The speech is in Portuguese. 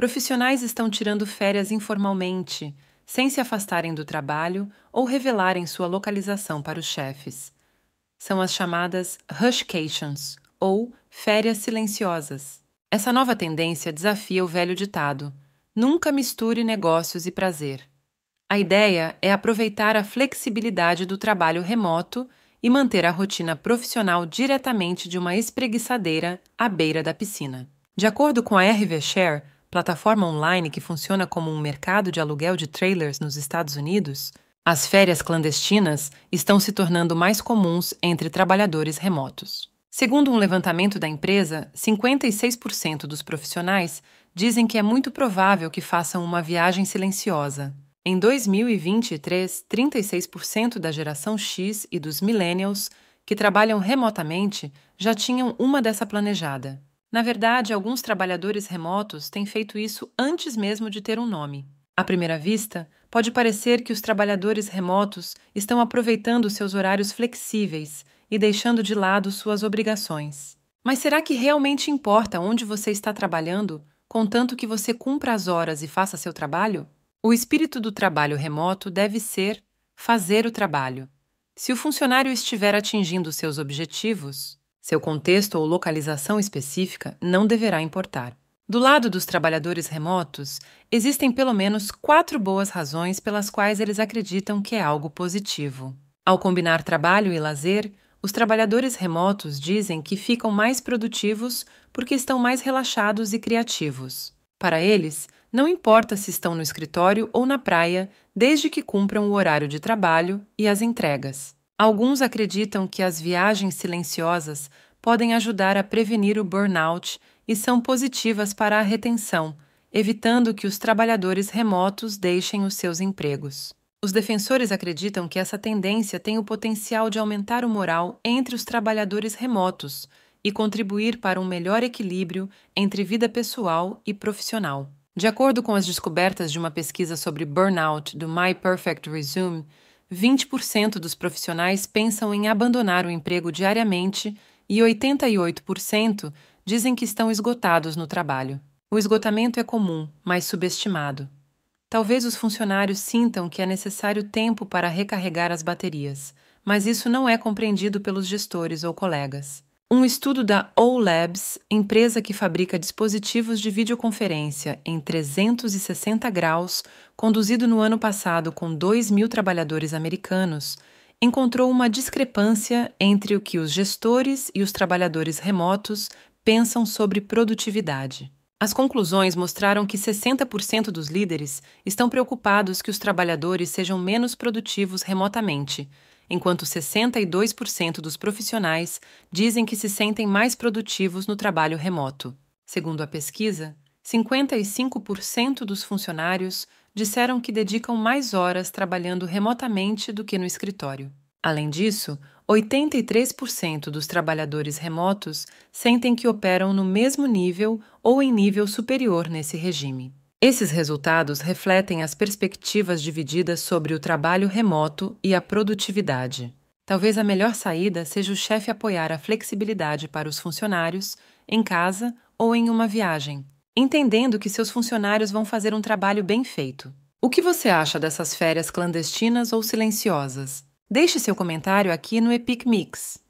profissionais estão tirando férias informalmente, sem se afastarem do trabalho ou revelarem sua localização para os chefes. São as chamadas hushcations, ou férias silenciosas. Essa nova tendência desafia o velho ditado: nunca misture negócios e prazer. A ideia é aproveitar a flexibilidade do trabalho remoto e manter a rotina profissional diretamente de uma espreguiçadeira à beira da piscina. De acordo com a RV Share, plataforma online que funciona como um mercado de aluguel de trailers nos Estados Unidos, as férias clandestinas estão se tornando mais comuns entre trabalhadores remotos. Segundo um levantamento da empresa, 56% dos profissionais dizem que é muito provável que façam uma viagem silenciosa. Em 2023, 36% da geração X e dos millennials que trabalham remotamente já tinham uma dessa planejada. Na verdade, alguns trabalhadores remotos têm feito isso antes mesmo de ter um nome. À primeira vista, pode parecer que os trabalhadores remotos estão aproveitando seus horários flexíveis e deixando de lado suas obrigações. Mas será que realmente importa onde você está trabalhando, contanto que você cumpra as horas e faça seu trabalho? O espírito do trabalho remoto deve ser fazer o trabalho. Se o funcionário estiver atingindo seus objetivos, seu contexto ou localização específica não deverá importar. Do lado dos trabalhadores remotos, existem pelo menos quatro boas razões pelas quais eles acreditam que é algo positivo. Ao combinar trabalho e lazer, os trabalhadores remotos dizem que ficam mais produtivos porque estão mais relaxados e criativos. Para eles, não importa se estão no escritório ou na praia, desde que cumpram o horário de trabalho e as entregas. Alguns acreditam que as viagens silenciosas podem ajudar a prevenir o burnout e são positivas para a retenção, evitando que os trabalhadores remotos deixem os seus empregos. Os defensores acreditam que essa tendência tem o potencial de aumentar o moral entre os trabalhadores remotos e contribuir para um melhor equilíbrio entre vida pessoal e profissional. De acordo com as descobertas de uma pesquisa sobre burnout do My Perfect Resume, 20% dos profissionais pensam em abandonar o emprego diariamente e 88% dizem que estão esgotados no trabalho. O esgotamento é comum, mas subestimado. Talvez os funcionários sintam que é necessário tempo para recarregar as baterias, mas isso não é compreendido pelos gestores ou colegas. Um estudo da OLabs, empresa que fabrica dispositivos de videoconferência em 360 graus, conduzido no ano passado com 2 mil trabalhadores americanos, encontrou uma discrepância entre o que os gestores e os trabalhadores remotos pensam sobre produtividade. As conclusões mostraram que 60% dos líderes estão preocupados que os trabalhadores sejam menos produtivos remotamente enquanto 62% dos profissionais dizem que se sentem mais produtivos no trabalho remoto. Segundo a pesquisa, 55% dos funcionários disseram que dedicam mais horas trabalhando remotamente do que no escritório. Além disso, 83% dos trabalhadores remotos sentem que operam no mesmo nível ou em nível superior nesse regime. Esses resultados refletem as perspectivas divididas sobre o trabalho remoto e a produtividade. Talvez a melhor saída seja o chefe apoiar a flexibilidade para os funcionários, em casa ou em uma viagem, entendendo que seus funcionários vão fazer um trabalho bem feito. O que você acha dessas férias clandestinas ou silenciosas? Deixe seu comentário aqui no Epic Mix.